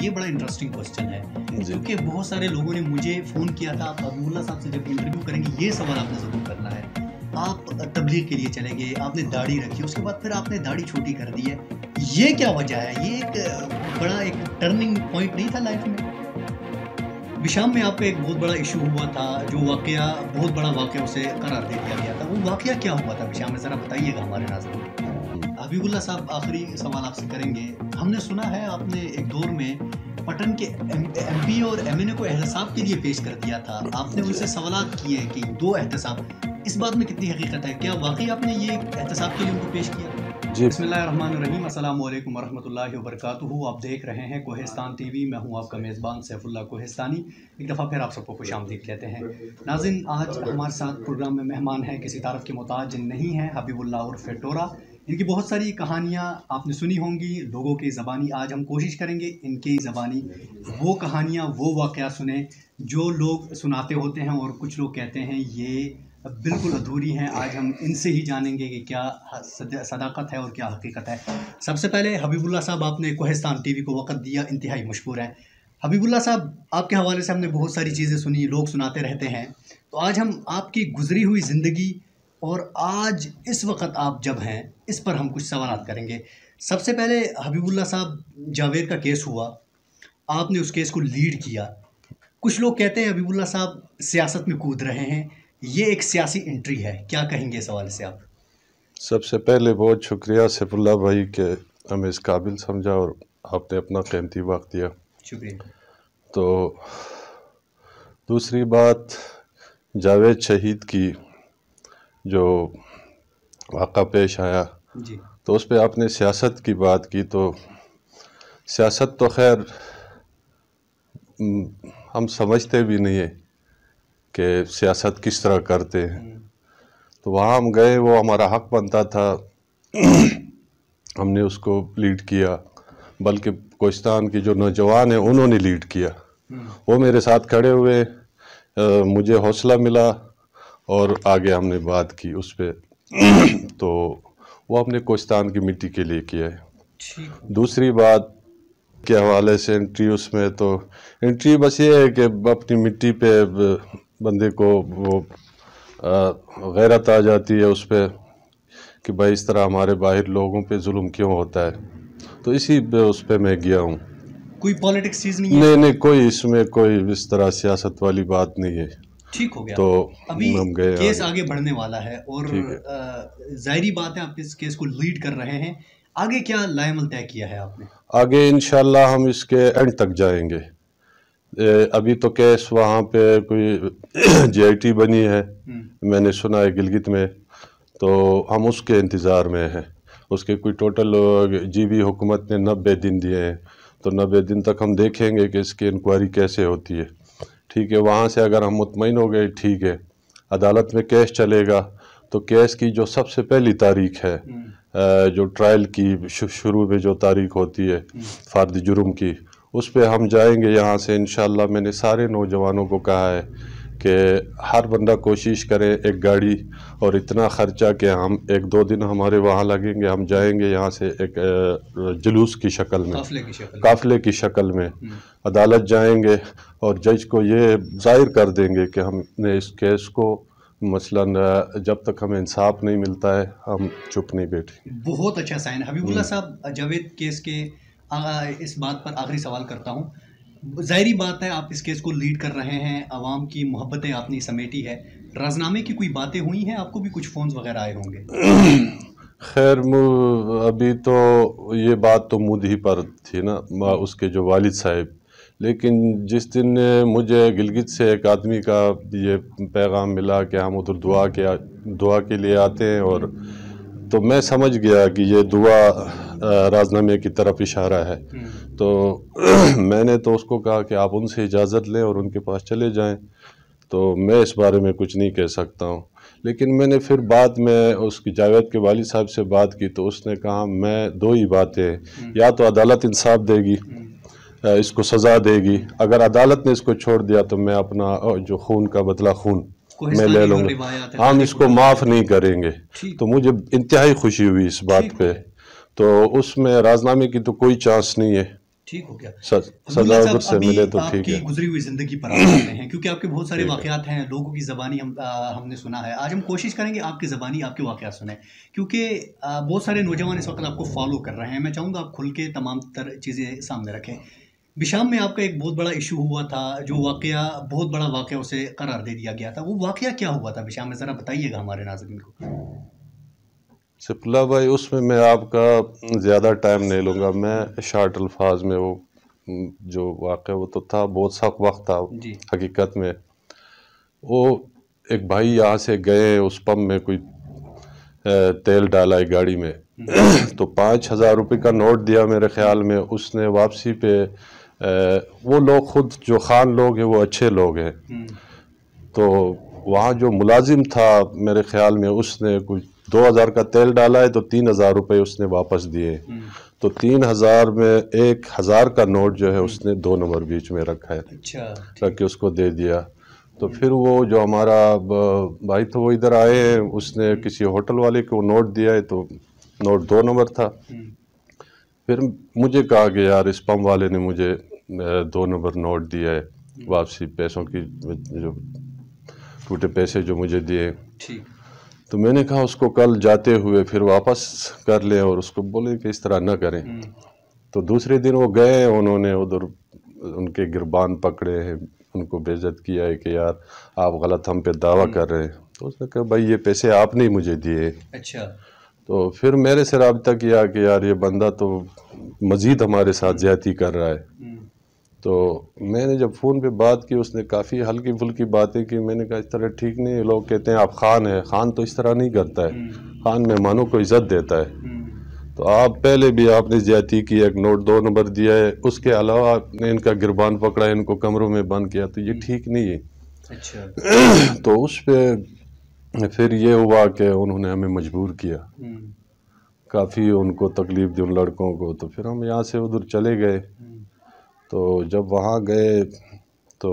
ये बड़ा interesting question है क्योंकि बहुत सारे लोगों ने मुझे फ़ोन किया था आप अबूल्ला साहब से जब इंटरव्यू करेंगे ये सवाल आपने ज़रूर करना है आप तबलीग के लिए चले गए आपने दाढ़ी रखी उसके बाद फिर आपने दाढ़ी छोटी कर दी है ये क्या वजह है ये एक बड़ा एक टर्निंग पॉइंट नहीं था लाइफ में विशाम में आपका एक बहुत बड़ा इशू हुआ था जो वाक़ बहुत बड़ा वाक़ उसे करार दे दिया गया था वो वाक़ क्या हुआ था विशाम में ज़रा बताइएगा हमारे नाजर हबीबुल्ला साहब आखिरी सवाल आपसे करेंगे हमने सुना है आपने एक दौर में पटन के एम पी और एम एन ए को एहतसाब के लिए पेश कर दिया था आपने उनसे सवाल किए कि दो एहतसाब इस बात में कितनी हकीकत है क्या वाकई आपने ये एहतसाब के लिए उनको पेश किया जी बसमीम अल्लाम वरहमल वर्क आप देख रहे हैं कोहिस्तान टी वी मैं हूँ आपका मेज़बान सैफुल्ला कोहिस्तानी एक दफ़ा फिर आप सबको खुश आमदीद कहते हैं नाजिन आज हमारे साथ प्रोग्राम में मेहमान हैं किसी तारफ़ के मोताज नहीं हैं हबीबुल्ला और टोरा इनकी बहुत सारी कहानियाँ आपने सुनी होंगी लोगों की ज़बानी आज हम कोशिश करेंगे इनकी ज़बानी वो कहानियाँ वो वाक़ सुने जो लोग सुनाते होते हैं और कुछ लोग कहते हैं ये बिल्कुल अधूरी हैं आज हम इनसे ही जानेंगे कि क्या सदाकत है और क्या हकीकत है सबसे पहले हबीबुल्ला साहब आपने कोहिस्तान टीवी को वक़्त दिया इंतहाई मशहूर है हबीबुल्ला साहब आपके हवाले से हमने बहुत सारी चीज़ें सुनी लोग सुनाते रहते हैं तो आज हम आपकी गुजरी हुई ज़िंदगी और आज इस वक्त आप जब हैं इस पर हम कुछ सवाल करेंगे सबसे पहले हबीबुल्ला साहब जावेद का केस हुआ आपने उस केस को लीड किया कुछ लोग कहते हैं हबीबुल्ला साहब सियासत में कूद रहे हैं ये एक सियासी एंट्री है क्या कहेंगे इस हवाले से आप सबसे पहले बहुत शुक्रिया सैफुल्ला भाई के हमें इस काबिल समझा और आपने अपना कीमती वक्त दिया शुक्रिया तो दूसरी बात जावेद शहीद की जो वाक़ा पेश आया तो उस पर आपने सियासत की बात की तो सियासत तो खैर हम समझते भी नहीं है कि सियासत किस तरह करते हैं हम्म। तो वहाँ हम गए वो हमारा हक बनता था हमने उसको लीड किया बल्कि कोश्तान की जो नौजवान हैं उन्होंने लीड किया हम्म। वो मेरे साथ खड़े हुए आ, मुझे हौसला मिला और आगे हमने बात की उस पर तो वो अपने कोस्तान की मिट्टी के लिए किया है दूसरी बात के हवाले से एंट्री उसमें तो एंट्री बस ये है कि अपनी मिट्टी पे बंदे को वो गैरत आ जाती है उस पर कि भाई इस तरह हमारे बाहर लोगों पे जुल्म क्यों होता है तो इसी पे उस पर मैं गया हूँ कोई पॉलिटिक्स चीज़ नहीं नहीं नहीं कोई इसमें कोई इस तरह सियासत वाली बात नहीं है ठीक हो गया तो अभी हम गए केस आगे बढ़ने वाला है और जाहरी बात है आप इस केस को लीड कर रहे हैं आगे क्या लाइमल तय किया है आपने आगे इन हम इसके एंड तक जाएंगे ए, अभी तो केस वहाँ पे कोई जीआईटी बनी है हम्म। मैंने सुना है गिलगित में तो हम उसके इंतज़ार में हैं उसके कोई टोटल जीबी हुकूमत ने नब्बे दिन दिए हैं तो नब्बे दिन तक हम देखेंगे कि इसकी इंक्वायरी कैसे होती है ठीक है वहाँ से अगर हम मुतमिन हो गए ठीक है अदालत में केस चलेगा तो केस की जो सबसे पहली तारीख है हम्म। जो ट्रायल की शुरू में जो तारीख होती है हम्म। फ़र्द जुर्म की उस पर हम जाएंगे यहाँ से इन मैंने सारे नौजवानों को कहा है कि हर बंदा कोशिश करे एक गाड़ी और इतना ख़र्चा कि हम एक दो दिन हमारे वहाँ लगेंगे हम जाएंगे यहाँ से एक जुलूस की शक्ल में काफ़िले की शक्ल में हम्म। अदालत जाएंगे और जज को ये जाहिर कर देंगे कि हमने इस केस को मसला जब तक हमें इंसाफ नहीं मिलता है हम चुप नहीं बैठे बहुत अच्छा साइन हबीबुल्ला हम्म। साहब जावेद केस के इस बात पर आखिरी सवाल करता हूँ जाहरी बात है आप इस केस को लीड कर रहे हैं आवाम की मोहब्बतें आपने समेटी है राजनामे की कोई बातें हुई हैं आपको भी कुछ फ़ोन वगैरह आए होंगे खैर अभी तो ये बात तो मुद ही पर थी ना उसके जो वालिद साहब लेकिन जिस दिन मुझे गिलगित से एक आदमी का ये पैगाम मिला कि हम उधर दुआ के दुआ के लिए आते हैं और तो मैं समझ गया कि ये दुआ राजनामे की तरफ इशारा है हम्म। तो मैंने तो उसको कहा कि आप उनसे इजाज़त लें और उनके पास चले जाएं तो मैं इस बारे में कुछ नहीं कह सकता हूँ लेकिन मैंने फिर बाद में उसकी जावेद के वाली साहब से बात की तो उसने कहा मैं दो ही बातें हम्म। या तो अदालत इंसाफ देगी हम्म। इसको सज़ा देगी अगर अदालत ने इसको छोड़ दिया तो मैं अपना जो खून का बदला खून मैं ले लूँगा हम तो इसको माफ़ नहीं करेंगे तो मुझे इंतहाई खुशी हुई इस बात पे तो उसमें राजनामे की तो कोई चांस नहीं है ठीक हो गया तो गुजरी हुई जिंदगी पर हैं क्योंकि आपके बहुत सारे हैं लोगों की ज़बानी हम आ, हमने सुना है आज हम कोशिश करेंगे आपकी ज़बानी आपके वाकयात सुने क्योंकि बहुत सारे नौजवान इस वक्त आपको फॉलो कर रहे हैं मैं चाहूँगा आप खुल के तमाम तर चीज़ें सामने रखें बिशाम में आपका एक बहुत बड़ा इशू हुआ था जो वाक़ बहुत बड़ा वाक़ उसे करार दे दिया गया था वो वाक़ क्या हुआ था बिशाम में ज़रा बताइएगा हमारे नाजरन को सिपला भाई उसमें मैं आपका ज़्यादा टाइम नहीं लूँगा मैं शार्ट अल्फाज में वो जो वाक़ वो तो था बहुत सख्त वक्त था हकीकत में वो एक भाई यहाँ से गए उस पम्प में कोई तेल डाला है गाड़ी में हम्म। तो पाँच हज़ार रुपये का नोट दिया मेरे ख्याल में उसने वापसी पे वो लोग खुद जो खान लोग हैं वो अच्छे लोग हैं हम्म। तो वहाँ जो मुलाजिम था मेरे ख्याल में उसने कुछ दो हज़ार का तेल डाला है तो तीन हज़ार रुपये उसने वापस दिए हम्म। तो तीन हज़ार में एक हज़ार का नोट जो है हम्म। उसने दो नंबर बीच में रखा है अच्छा रख के उसको दे दिया तो फिर वो जो हमारा भाई था तो वो इधर आए हैं उसने किसी होटल वाले को नोट दिया है तो नोट दो नंबर था फिर मुझे कहा कि यार इस पम्प वाले ने मुझे મે દોનોબર નોટ દિયા હે વાપસી પૈસો કી જો ટૂટે પૈસે જો મુજે દિયે ઠીક તો મેને કહા ઉસકો કલ જાતે હુએ ફિર વાપસ કર લે ઓર ઉસકો બોલે કે ઇસ طرح ન કરે તો દૂસરે દિન વો ગયે ઉનહોને ઉધર ઉનકે ગિરबान પકડે ઉનકો બેइज्जत kiya hai કે યાર આપ ગલત હમ પે દાવો કર રહે હો સકે ભાઈ યે પૈસે આપને મુજે દિયે અચ્છા તો ફિર મેરે સે رابطہ kiya કે યાર યે બંદા તો મઝીદ હમારે સાથ જિયાતી કર રહા હે तो मैंने जब फ़ोन पे बात की उसने काफ़ी हल्की फुल्की बातें की मैंने कहा इस तरह ठीक नहीं है लोग कहते हैं आप ख़ान है ख़ान तो इस तरह नहीं करता है हम्म। ख़ान मेहमानों को इज़्ज़त देता है हम्म। तो आप पहले भी आपने ज्यादा की एक नोट दो नंबर दिया है उसके अलावा आपने इनका गिरबान पकड़ा है इनको कमरों में बंद किया तो ये हम्म। ठीक नहीं है अच्छा तो उस पर फिर ये हुआ कि उन्होंने हमें मजबूर किया काफ़ी उनको तकलीफ दी उन लड़कों को तो फिर हम यहाँ से उधर चले गए तो जब वहाँ गए तो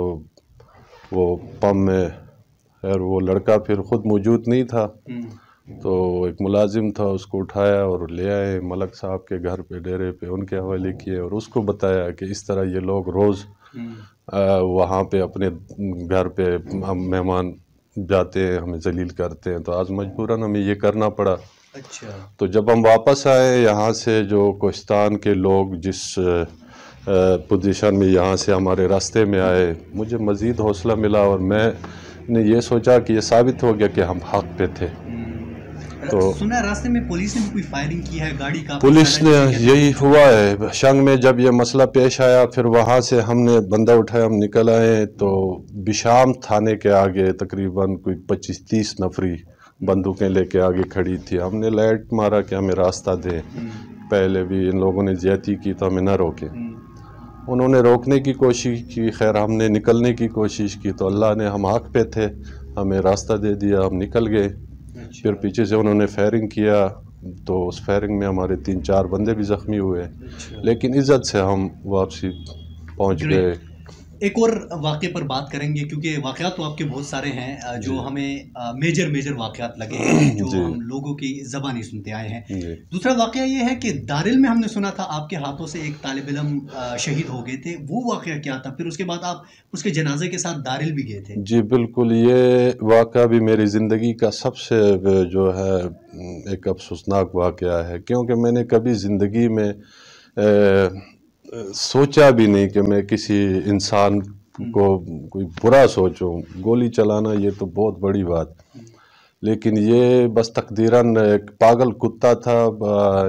वो पम में खैर वो लड़का फिर ख़ुद मौजूद नहीं था हम्म। तो एक मुलाजिम था उसको उठाया और ले आए मलक साहब के घर पे डेरे पे उनके हवाले किए और उसको बताया कि इस तरह ये लोग रोज़ हम्म। वहाँ पे अपने घर पे हम मेहमान जाते हैं हमें जलील करते हैं तो आज मजबूरन हमें ये करना पड़ा अच्छा तो जब हम वापस आए यहाँ से जो कोस्तान के लोग जिस पोजीशन में यहाँ से हमारे रास्ते में आए मुझे मज़ीद हौसला मिला और मैंने ये सोचा कि ये साबित हो गया कि हम हक पे थे हम्म। तो सुना रास्ते में पुलिस ने कोई फायरिंग की है गाड़ी का पुलिस ने यही हुआ है शंग में जब ये मसला पेश आया फिर वहाँ से हमने बंदा उठाया हम निकल आए तो बिशाम थाने के आगे तकरीबन कोई पच्चीस तीस नफरी बंदूकें लेके आगे खड़ी थी हमने लाइट मारा कि हमें रास्ता दे हम्म। पहले भी इन लोगों ने ज्यादी की तो हमें ना रोके हम्म। उन्होंने रोकने की कोशिश की खैर हमने निकलने की कोशिश की तो अल्लाह ने हम आँख पे थे हमें रास्ता दे दिया हम निकल गए अच्छा। फिर पीछे से उन्होंने फायरिंग किया तो उस फायरिंग में हमारे तीन चार बंदे भी ज़ख्मी हुए अच्छा। लेकिन इज़्ज़त से हम वापसी पहुंच गए एक और वाक्य पर बात करेंगे क्योंकि वाक़ात तो आपके बहुत सारे हैं जो हमें मेजर मेजर वाक़ लगे हैं जो हम लोगों की ज़बानी सुनते आए हैं दूसरा वाक़ ये है कि दारिल में हमने सुना था आपके हाथों से एक तालब इलम शहीद हो गए थे वो वाक़ क्या था फिर उसके बाद आप उसके जनाजे के साथ दारिल भी गए थे जी बिल्कुल ये वाक़ भी मेरी ज़िंदगी का सबसे जो है एक अफसोसनाक वाक़ है क्योंकि मैंने कभी ज़िंदगी में सोचा भी नहीं कि मैं किसी इंसान को कोई बुरा सोचूं गोली चलाना ये तो बहुत बड़ी बात लेकिन ये बस तकदीरन एक पागल कुत्ता था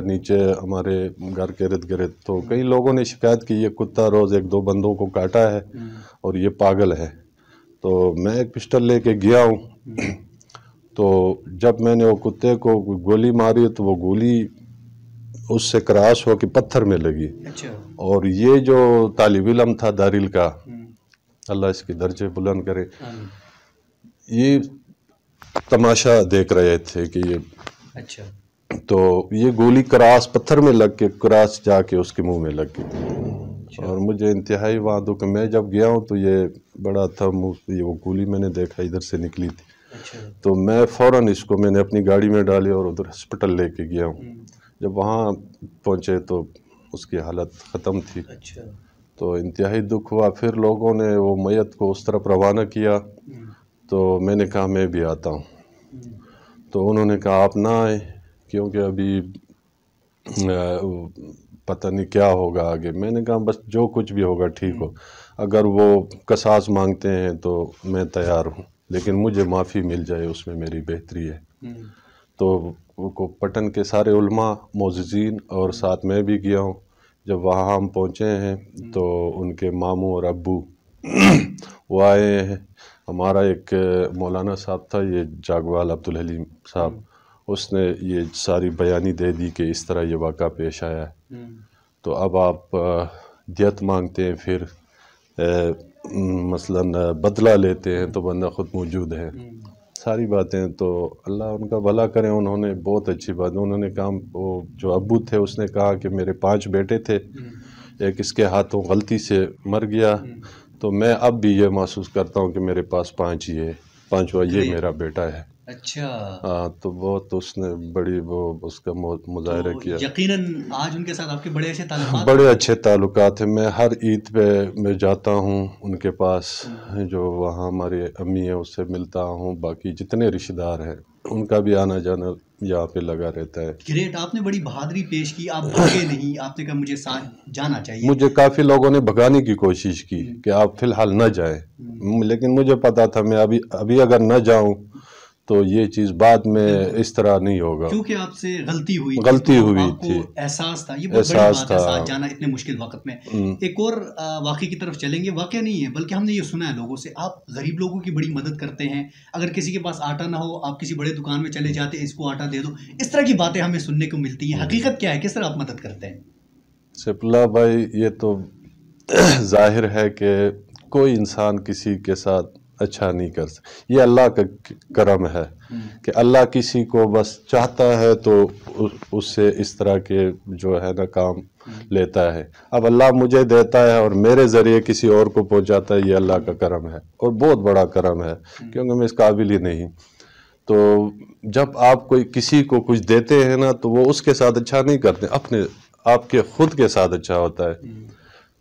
नीचे हमारे घर के इर्द गिर्द तो कई लोगों ने शिकायत की ये कुत्ता रोज़ एक दो बंदों को काटा है और ये पागल है तो मैं एक पिस्टल लेके गया हूँ तो जब मैंने वो कुत्ते को गोली मारी तो वो गोली उससे क्रॉस कि पत्थर में लगी अच्छा। और ये जो तालब इलम था दारिल का हम्म। अल्लाह इसके दर्जे बुलंद करे हाँ। ये तमाशा देख रहे थे कि ये अच्छा तो ये गोली क्रास पत्थर में लग के क्रास जाके उसके मुंह में लग गई अच्छा। और मुझे इंतहाई वहाँ दुख मैं जब गया हूँ तो ये बड़ा था मुँह ये वो गोली मैंने देखा इधर से निकली थी अच्छा। तो मैं फ़ौर इसको मैंने अपनी गाड़ी में डाली और उधर हॉस्पिटल लेके गया हूँ हम्म। जब वहाँ पहुँचे तो उसकी हालत ख़त्म थी अच्छा तो इंतहाई दुख हुआ फिर लोगों ने वो मैत को उस तरफ रवाना किया तो मैंने कहा मैं भी आता हूँ तो उन्होंने कहा आप ना आए क्योंकि अभी पता नहीं क्या होगा आगे मैंने कहा बस जो कुछ भी होगा ठीक हो अगर वो कसास मांगते हैं तो मैं तैयार हूँ लेकिन मुझे माफ़ी मिल जाए उसमें मेरी बेहतरी है हम्म। तो को पटन के सारे उलमा मोजीन और साथ में भी गया हूँ जब वहाँ हम पहुँचे हैं तो उनके मामू और अबू वो आए हैं हमारा एक मौलाना साहब था ये जागवाल अब्दुल हलीम साहब उसने ये सारी बयानी दे दी कि इस तरह ये वाक़ा पेश आया है तो अब आप दियत मांगते हैं फिर ए, मसलन बदला लेते हैं तो बंदा ख़ुद मौजूद है सारी बातें तो अल्लाह उनका भला करें उन्होंने बहुत अच्छी बात उन्होंने काम वो जो अबू थे उसने कहा कि मेरे पांच बेटे थे हम्म। एक इसके हाथों गलती से मर गया हम्म। तो मैं अब भी ये महसूस करता हूँ कि मेरे पास पांच ये पांचवा ये मेरा बेटा है अच्छा हाँ तो बहुत उसने बड़ी वो उसका मुजाहरा तो किया यकीनन आज उनके साथ आपके बड़े अच्छे ताल्लुक बड़े अच्छे ताल्लुकात हैं मैं हर ईद पे मैं जाता हूँ उनके पास हम्म। जो वहाँ हमारी अम्मी है उससे मिलता हूँ बाकी जितने रिश्तेदार हैं उनका भी आना जाना यहाँ पे लगा रहता है ग्रेट आपने बड़ी बहादुरी पेश की आप भागे नहीं आपने कहा मुझे साथ जाना चाहिए मुझे काफ़ी लोगों ने भगाने की कोशिश की हम्म। कि आप फिलहाल ना जाएं हम्म। लेकिन मुझे पता था मैं अभी अभी अगर ना जाऊं तो ये चीज़ बाद में हम्म। इस तरह नहीं होगा क्योंकि आपसे गलती हुई गलती तो हुई थी एहसास था ये बहुत बड़ी बात था साथ जाना इतने मुश्किल वक्त में हम्म। एक और वाक्य की तरफ चलेंगे वाक्य नहीं है बल्कि हमने ये सुना है लोगों से आप गरीब लोगों की बड़ी मदद करते हैं अगर किसी के पास आटा ना हो आप किसी बड़े दुकान में चले जाते इसको आटा दे दो इस तरह की बातें हमें सुनने को मिलती हैं हम्म। हकीकत क्या है किस तरह आप मदद करते हैं सिपला भाई ये तो जाहिर है कि कोई इंसान किसी के साथ अच्छा नहीं कर सकते ये अल्लाह का करम है कि अल्लाह किसी को बस चाहता है तो उससे इस तरह के जो है ना काम लेता है अब अल्लाह मुझे देता है और मेरे ज़रिए किसी और को पहुंचाता है ये अल्लाह का करम है और बहुत बड़ा करम है क्योंकि मैं इस काबिल ही नहीं तो जब आप कोई किसी को कुछ देते हैं ना तो वो उसके साथ अच्छा नहीं करते अपने आपके खुद के साथ अच्छा होता है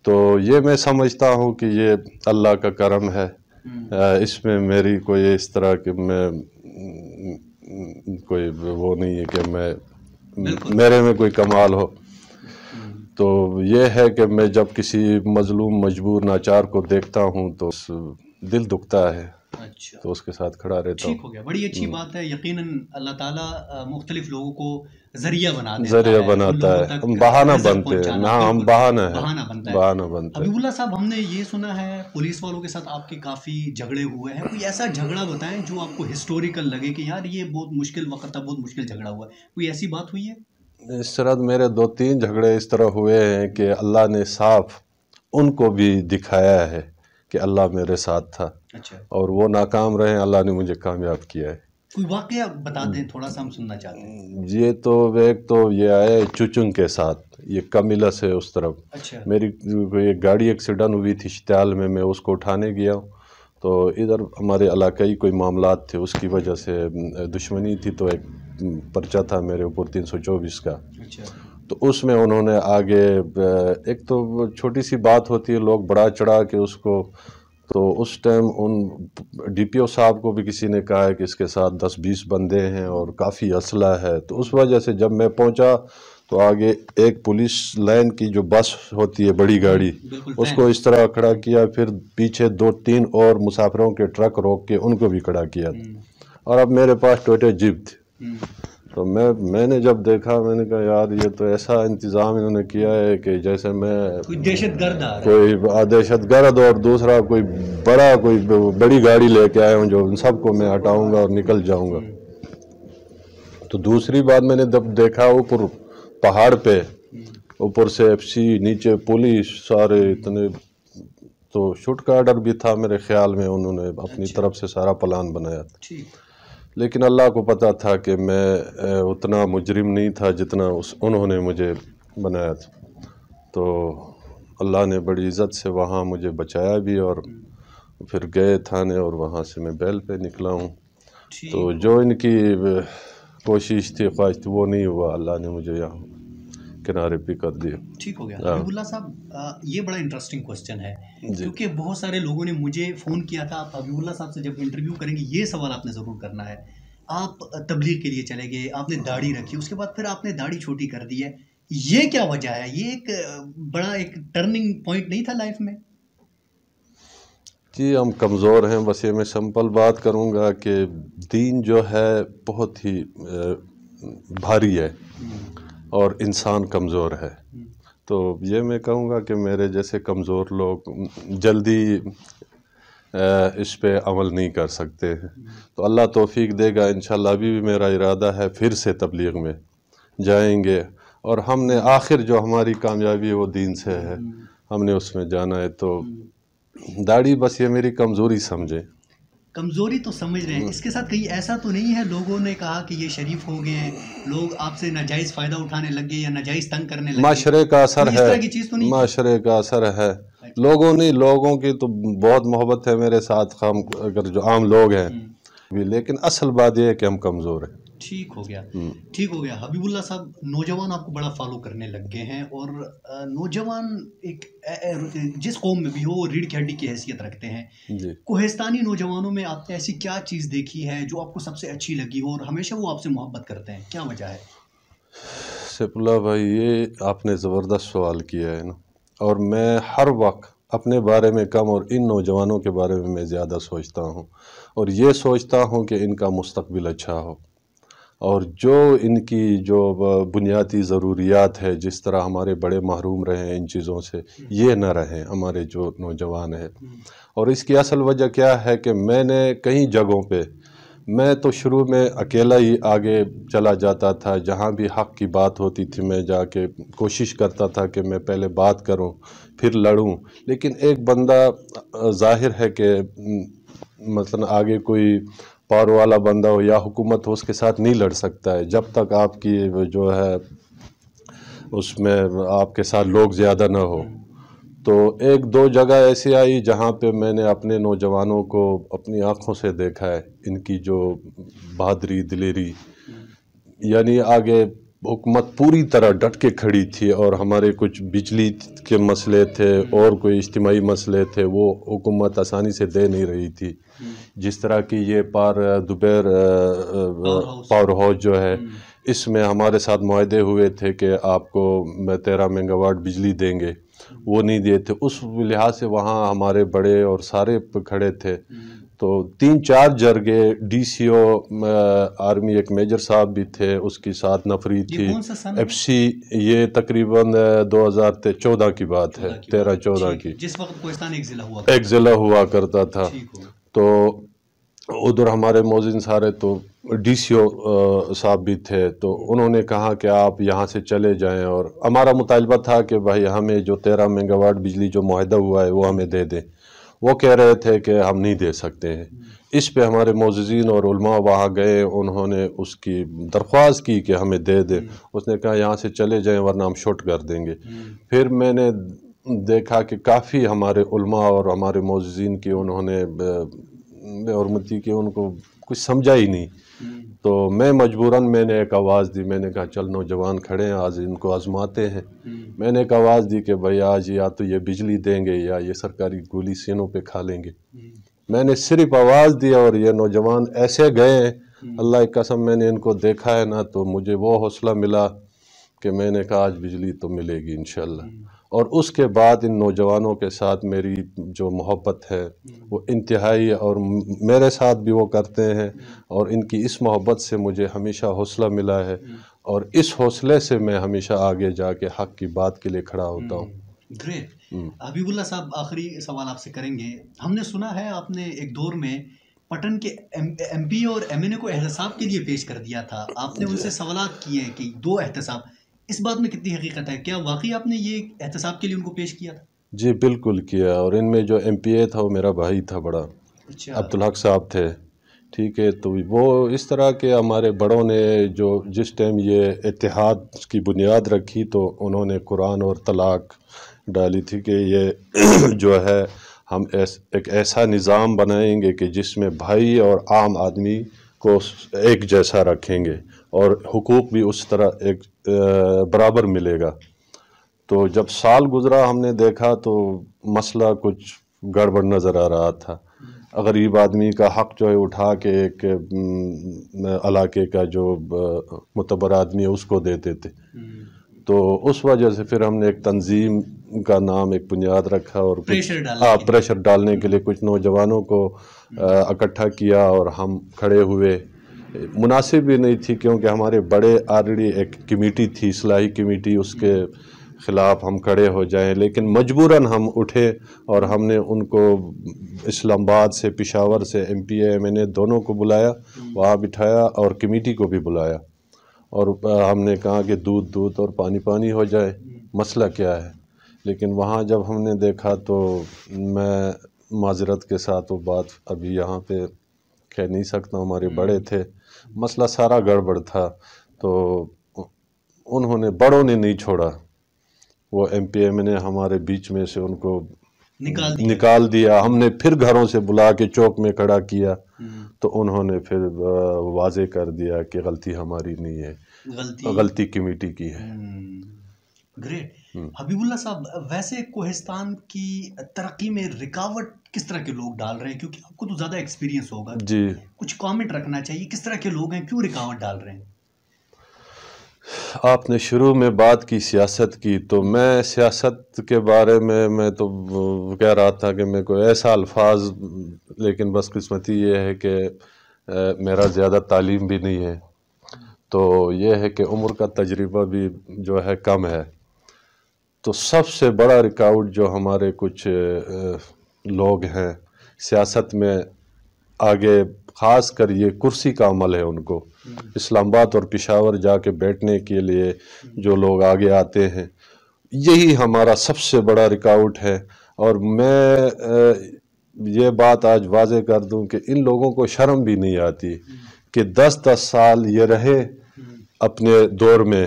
तो ये मैं समझता हूँ कि ये अल्लाह का करम है हम्म। इसमें मेरी कोई इस तरह की मैं कोई वो नहीं है कि मैं मेरे में कोई कमाल हो हम्म। तो ये है कि मैं जब किसी मजलूम मजबूर नाचार को देखता हूँ तो दिल दुखता है अच्छा तो उसके साथ खड़ा रहता हूँ बड़ी अच्छी हम्म। बात है यकीनन अल्लाह ताला मुख्तलिफ लोगों को जरिया बना देता जरिया बनाता है हम बहाना बनते हैं ना हम बहाना है बहाना बनता है अबीबुल्ला साहब हमने ये सुना है पुलिस वालों के साथ आपके काफ़ी झगड़े हुए हैं कोई ऐसा झगड़ा बताएं जो आपको हिस्टोरिकल लगे कि यार ये बहुत मुश्किल वक्त था बहुत मुश्किल झगड़ा हुआ है कोई ऐसी बात हुई है इस तरह तो मेरे दो तीन झगड़े इस तरह हुए हैं कि अल्लाह ने साफ उनको भी दिखाया है कि अल्लाह मेरे साथ था अच्छा और वो नाकाम रहे अल्लाह ने मुझे कामयाब किया है कोई वाक्य बता दें हम्म। थोड़ा सा हम सुनना चाहते हैं हम्म, ये तो एक तो ये आया चुचुंग के साथ ये कमिला से उस तरफ अच्छा मेरी ये गाड़ी एक्सीडेंट हुई थी शताल में मैं उसको उठाने गया तो इधर हमारे इलाकई कोई मामला थे उसकी वजह से हम्म, दुश्मनी थी तो एक पर्चा था मेरे ऊपर तीन सौ चौबीस का अच्छा। तो उसमें उन्होंने आगे एक तो छोटी सी बात होती है लोग बड़ा चढ़ा के उसको तो उस टाइम उन डीपीओ साहब को भी किसी ने कहा है कि इसके साथ दस बीस बंदे हैं और काफ़ी असला है तो उस वजह से जब मैं पहुंचा तो आगे एक पुलिस लाइन की जो बस होती है बड़ी गाड़ी उसको इस तरह खड़ा किया फिर पीछे दो तीन और मुसाफिरों के ट्रक रोक के उनको भी खड़ा किया हम्म। और अब मेरे पास टोटे जिप थी हम्म। तो मैं मैंने जब देखा मैंने कहा यार ये तो ऐसा इंतज़ाम इन्होंने किया है कि जैसे मैं गर्द कोई गर्द और दूसरा कोई बड़ा कोई बड़ी गाड़ी लेके आया हूँ जो उन सबको मैं हटाऊँगा और निकल जाऊँगा तो दूसरी बात मैंने जब देखा ऊपर पहाड़ पे ऊपर से एफ सी नीचे पुलिस सारे इतने तो शुट का आर्डर भी था मेरे ख्याल में उन्होंने अपनी अच्छा। तरफ से सारा प्लान बनाया लेकिन अल्लाह को पता था कि मैं उतना मुजरिम नहीं था जितना उस उन्होंने मुझे बनाया था तो अल्लाह ने बड़ी इज़्ज़त से वहाँ मुझे बचाया भी और फिर गए थाने और वहाँ से मैं बैल पे निकला हूँ तो जो इनकी कोशिश थी ख्वाहिश थी वो नहीं हुआ अल्लाह ने मुझे यहाँ किनारे पे कर दिए ठीक हो गया हिबुल्ला हाँ। साहब ये बड़ा इंटरेस्टिंग क्वेश्चन है क्योंकि बहुत सारे लोगों ने मुझे फ़ोन किया था आप हबीबुल्ला साहब से जब इंटरव्यू करेंगे ये सवाल आपने ज़रूर करना है आप तबलीग के लिए चले गए आपने दाढ़ी रखी उसके बाद फिर आपने दाढ़ी छोटी कर दी है ये क्या वजह है ये एक बड़ा एक टर्निंग पॉइंट नहीं था लाइफ में जी हम कमज़ोर हैं बस ये मैं सिंपल बात करूंगा कि दीन जो है बहुत ही भारी है हम्म। और इंसान कमज़ोर है तो ये मैं कहूँगा कि मेरे जैसे कमज़ोर लोग जल्दी इस पर अमल नहीं कर सकते हैं तो अल्लाह तोफ़ी देगा इन अभी भी मेरा इरादा है फिर से तबलीग में जाएंगे और हमने आखिर जो हमारी कामयाबी है वो दीन से है हमने उसमें जाना है तो दाढ़ी बस ये मेरी कमज़ोरी समझे कमज़ोरी तो समझ रहे हैं हाँ। इसके साथ कहीं ऐसा तो नहीं है लोगों ने कहा कि ये शरीफ हो गए हैं लोग आपसे नाजायज़ फ़ायदा उठाने लग गए या नाजायज़ तंग करने लगे तो तो माशरे का असर है की चीज़ तो नहीं माशरे का अच्छा। असर है लोगों ने लोगों की तो बहुत मोहब्बत है मेरे साथ खाम अगर जो आम लोग हैं हम्म। लेकिन असल बात यह है कि हम कमज़ोर हैं ठीक हो गया हम्म। ठीक हो गया हबीबुल्ला साहब नौजवान आपको बड़ा फॉलो करने लग गए हैं और नौजवान एक जिस कौम में भी हो वो रीढ़ की हड्डी की हैसियत रखते हैं कोहिस्तानी नौजवानों में आपने ऐसी क्या चीज़ देखी है जो आपको सबसे अच्छी लगी हो और हमेशा वो आपसे मोहब्बत करते हैं क्या वजह है सेपुल्ला भाई ये आपने ज़बरदस्त सवाल किया है ना और मैं हर वक्त अपने बारे में कम और इन नौजवानों के बारे में मैं ज़्यादा सोचता हूँ और ये सोचता हूँ कि इनका मुस्तबिल अच्छा हो और जो इनकी जो बुनियादी ज़रूरियात है जिस तरह हमारे बड़े महरूम रहे हैं इन चीज़ों से ये न रहें हमारे जो नौजवान हैं और इसकी असल वजह क्या है कि मैंने कई जगहों पे मैं तो शुरू में अकेला ही आगे चला जाता था जहाँ भी हक़ की बात होती थी मैं जाके कोशिश करता था कि मैं पहले बात करूँ फिर लड़ूँ लेकिन एक बंदा जाहिर है कि मतलब आगे कोई पावर वाला बंदा हो या हुकूमत हो उसके साथ नहीं लड़ सकता है जब तक आपकी जो है उसमें आपके साथ लोग ज़्यादा ना हो तो एक दो जगह ऐसी आई जहाँ पे मैंने अपने नौजवानों को अपनी आँखों से देखा है इनकी जो बहादरी दिलेरी यानी आगे हुकूमत पूरी तरह डट के खड़ी थी और हमारे कुछ बिजली के मसले थे और कोई इज्तमी मसले थे वो हुकूमत आसानी से दे नहीं रही थी हम्म। जिस तरह की ये पार दोपहर पावर हाउस जो है हम्म। इसमें हमारे साथ माहदे हुए थे कि आपको मैं तेरह मेगावाट बिजली देंगे वो नहीं दिए थे उस लिहाज से वहाँ हमारे बड़े और सारे खड़े थे हम्म। तो तीन चार जरगे डीसीओ आर्मी एक मेजर साहब भी थे उसके साथ नफरी थी एफसी ये तकरीबन 2014 की बात है तेरह चौदह की जिस वक्त कोहिस्तान एक ज़िला हुआ एक ज़िला हुआ करता था तो उधर हमारे मोजिन सारे तो डीसीओ साहब भी थे तो उन्होंने कहा कि आप यहाँ से चले जाएं और हमारा मुतालबा था कि भाई हमें जो तेरह मेगावाट बिजली जो माहदा हुआ है वो हमें दे दें वो कह रहे थे कि हम नहीं दे सकते हैं इस पे हमारे मोजीन और वहाँ गए उन्होंने उसकी दरख्वास्त की कि हमें दे दें उसने कहा यहाँ से चले जाएं वरना हम शूट कर देंगे फिर मैंने देखा कि काफ़ी हमारे और हमारे मोजीन की उन्होंने और के उनको कुछ समझा ही नहीं तो मैं मजबूरन मैंने एक आवाज़ दी मैंने कहा चल नौजवान खड़े हैं आज इनको आजमाते हैं हम्म। मैंने एक आवाज़ दी कि भाई आज या तो ये बिजली देंगे या ये सरकारी गोली सीनों पे खा लेंगे हम्म। मैंने सिर्फ आवाज़ दी और ये नौजवान ऐसे गए हैं हम्म। अल्लाह कसम मैंने इनको देखा है ना तो मुझे वो हौसला मिला कि मैंने कहा आज बिजली तो मिलेगी इन और उसके बाद इन नौजवानों के साथ मेरी जो मोहब्बत है वो इंतहाई और मेरे साथ भी वो करते हैं और इनकी इस मोहब्बत से मुझे हमेशा हौसला मिला है और इस हौसले से मैं हमेशा आगे जाके हक की बात के लिए खड़ा होता हूँ हम्म, हम्म। हबीबुल्ला साहब आखिरी सवाल आपसे करेंगे हमने सुना है आपने एक दौर में पटन के एम पी और एम एन ए को एहतसाब के लिए पेश कर दिया था आपने उनसे सवाल किए कि दो एहतसाब इस बात में कितनी हकीकत है क्या वाकई आपने ये एहतसाब के लिए उनको पेश किया था जी बिल्कुल किया और इनमें जो एम पी ए था वो मेरा भाई था बड़ा अच्छा अब्दुल हक साहब थे ठीक है तो वो इस तरह के हमारे बड़ों ने जो जिस टाइम ये इतिहाद की बुनियाद रखी तो उन्होंने कुरान और तलाक डाली थी कि ये जो है हम एस, एक ऐसा निज़ाम बनाएंगे कि जिसमें भाई और आम आदमी को एक जैसा रखेंगे और हकूक़ भी उस तरह एक बराबर मिलेगा तो जब साल गुज़रा हमने देखा तो मसला कुछ गड़बड़ नज़र आ रहा था गरीब आदमी का हक़ जो है उठा के एक इलाके का जो मुतबर आदमी है उसको देते थे हम्म। तो उस वजह से फिर हमने एक तंजीम का नाम एक बुनियाद रखा और प्रेशर डालने आ, हाँ, प्रेशर डालने के लिए कुछ नौजवानों को हम्म। इकट्ठा किया और हम खड़े हुए मुनासिब भी नहीं थी क्योंकि हमारे बड़े आलरेडी एक कमेटी थी सलाही कमेटी उसके ख़िलाफ़ हम खड़े हो जाएं लेकिन मजबूरन हम उठे और हमने उनको इस्लामाबाद से पिशावर से M P M N A दोनों को बुलाया हम्म। वहाँ बिठाया और कमेटी को भी बुलाया और हमने कहा कि दूध दूध और पानी पानी हो जाए मसला क्या है लेकिन वहाँ जब हमने देखा तो मैं माजरत के साथ वो बात अभी यहाँ पे कह नहीं सकता हमारे बड़े हम्म। थे मसला सारा गड़बड़ था तो उन्होंने बड़ों ने नहीं छोड़ा वो एम पी एम ने हमारे बीच में से उनको निकाल दिया निकाल दिया हमने फिर घरों से बुला के चौक में खड़ा किया हम्म। तो उन्होंने फिर वाजे कर दिया कि गलती हमारी नहीं है गलती गलती कमेटी की है ग्रेट हम्म। हम्म। हबीबुल्ला साहब वैसे कोहिस्तान की तरक्की में रिकावट किस तरह के लोग डाल रहे हैं क्योंकि आपको तो ज़्यादा एक्सपीरियंस होगा जी कुछ कमेंट रखना चाहिए किस तरह के लोग हैं क्यों रिकावट डाल रहे हैं आपने शुरू में बात की सियासत की तो मैं सियासत के बारे में मैं तो कह रहा था कि मेरे को ऐसा अल्फाज लेकिन बस किस्मती ये है कि मेरा ज़्यादा तालीम भी नहीं है तो ये है कि उम्र का तजर्बा भी जो है कम है तो सबसे बड़ा रिकावट जो हमारे कुछ लोग हैं सियासत में आगे ख़ास कर ये कुर्सी का अमल है उनको इस्लामाबाद और पिशावर जाके बैठने के लिए जो लोग आगे आते हैं यही हमारा सबसे बड़ा रिकावट है और मैं ये बात आज वाजे कर दूं कि इन लोगों को शर्म भी नहीं आती कि दस दस साल ये रहे अपने दौर में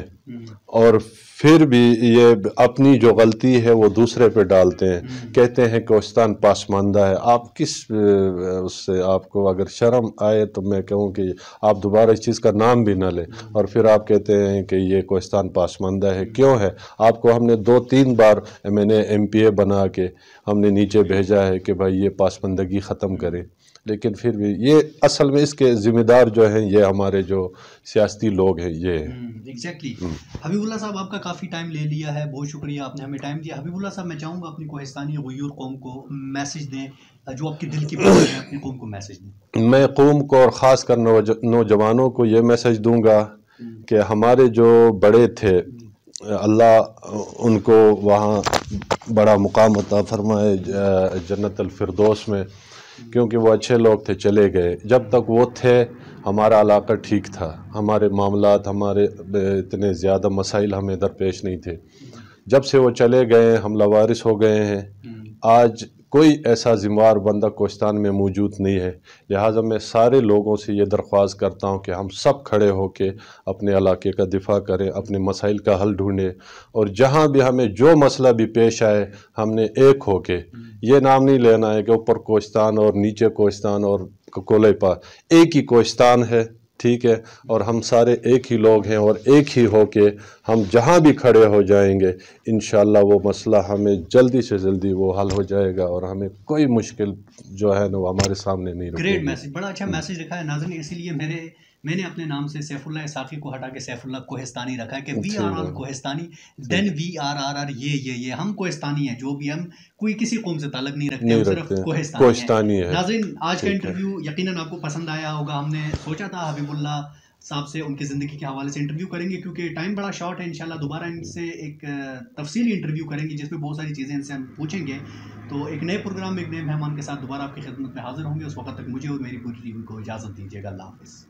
और फिर भी ये अपनी जो गलती है वो दूसरे पे डालते हैं हम्म। कहते हैं कोस्तान पासमानदा है आप किस उससे आपको अगर शर्म आए तो मैं कहूँ कि आप दोबारा इस चीज़ का नाम भी ना लें हम्म। और फिर आप कहते हैं कि ये कोस्तान पासमानदा है क्यों है आपको हमने दो तीन बार मैंने एम बना के हमने नीचे भेजा है कि भाई ये पासमंदगी ख़त्म करें लेकिन फिर भी ये असल में इसके ज़िम्मेदार जो हैं ये हमारे जो सियासती लोग हैं ये एग्जैक्टली हम्म, हम्म। हबीबुल्ला साहब आपका काफ़ी टाइम ले लिया है बहुत शुक्रिया आपने हमें टाइम दिया हबीबुल्ला साहब मैं चाहूँगा अपनी कोहिस्तानी गयूर कौम को मैसेज दें जो आपके दिल की बात है अपनी कौम को मैसेज दें मैं कौम को और ख़ास कर नौजवानों को ये मैसेज दूँगा हम्म। कि हमारे जो बड़े थे अल्लाह उनको वहाँ बड़ा मुकाम अता फरमाए जन्नतफरदोस में क्योंकि वो अच्छे लोग थे चले गए जब तक वो थे हमारा इलाका ठीक था हमारे मामला हमारे इतने ज़्यादा मसाइल हमें दरपेश नहीं थे जब से वो चले गए हम लवारिस हो गए हैं हम्म। आज कोई ऐसा ज़िम्मेवार बंदा कोस्तान में मौजूद नहीं है लिहाजा मैं सारे लोगों से ये दरख्वास्त करता हूँ कि हम सब खड़े होकर अपने इलाके का दिफा करें अपने मसाइल का हल ढूँढें और जहाँ भी हमें जो मसला भी पेश आए हमने एक होके ये नाम नहीं लेना है कि ऊपर कोस्तान और नीचे कोस्तान और कोलेपा एक ही कोस्तान है ठीक है और हम सारे एक ही लोग हैं और एक ही हो के हम जहाँ भी खड़े हो जाएंगे इन वो मसला हमें जल्दी से जल्दी वो हल हो जाएगा और हमें कोई मुश्किल जो है ना वो हमारे सामने नहीं ग्रेट मैसेज बड़ा अच्छा मैसेज हम्म। लिखा है नाजन इसीलिए मेरे मैंने अपने नाम से सैफुल्ला साफ़ी को हटा के सैफुल्ला कोहिस्तानी रखा है कि we are are Kohistani then we are are are ये ये ये हम कोहिस्तानी है जो भी हम कोई किसी कौम से ताल्लुक नहीं रखते हम सिर्फ कोहिस्तानी है। नाजिन आज का इंटरव्यू यकीनन आपको पसंद आया होगा हमने सोचा था हबीबुल्ला साहब से उनकी ज़िंदगी के हवाले से इंटरव्यू करेंगे क्योंकि टाइम बड़ा शॉर्ट है इंशाल्लाह दोबारा इनसे एक तफसीली इंटरव्यू करेंगे जिसमें बहुत सारी चीज़ें इनसे हम पूछेंगे तो एक नए प्रोग्राम में एक नए मेहमान के साथ दोबारा आपकी खिदमत में हाजिर होंगे उस वक्त तक मुझे और मेरी पूरी टीम को इजाज़त दीजिएगा अल्लाह हाफिज़